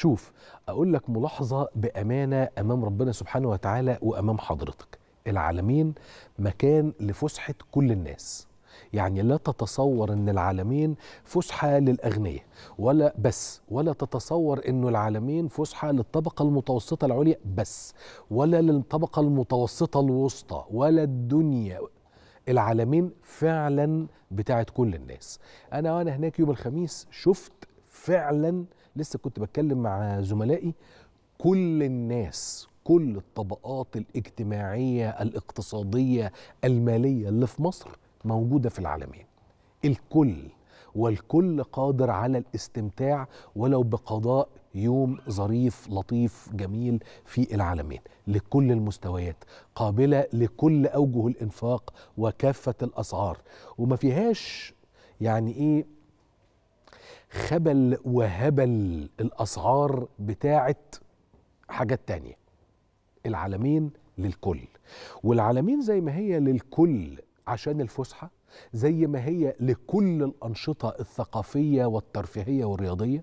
شوف اقول لك ملاحظه بامانه امام ربنا سبحانه وتعالى وامام حضرتك العالمين مكان لفسحه كل الناس يعني لا تتصور ان العالمين فسحه للاغنياء ولا بس ولا تتصور انه العالمين فسحه للطبقه المتوسطه العليا بس ولا للطبقه المتوسطه الوسطى ولا الدنيا العالمين فعلا بتاعت كل الناس انا وانا هناك يوم الخميس شفت فعلا لسه كنت بتكلم مع زملائي كل الناس كل الطبقات الاجتماعيه الاقتصاديه الماليه اللي في مصر موجوده في العالمين الكل والكل قادر على الاستمتاع ولو بقضاء يوم ظريف لطيف جميل في العالمين لكل المستويات قابله لكل اوجه الانفاق وكافه الاسعار وما فيهاش يعني ايه خبل وهبل الأسعار بتاعة حاجات تانية العالمين للكل والعالمين زي ما هي للكل عشان الفسحة زي ما هي لكل الأنشطة الثقافية والترفيهية والرياضية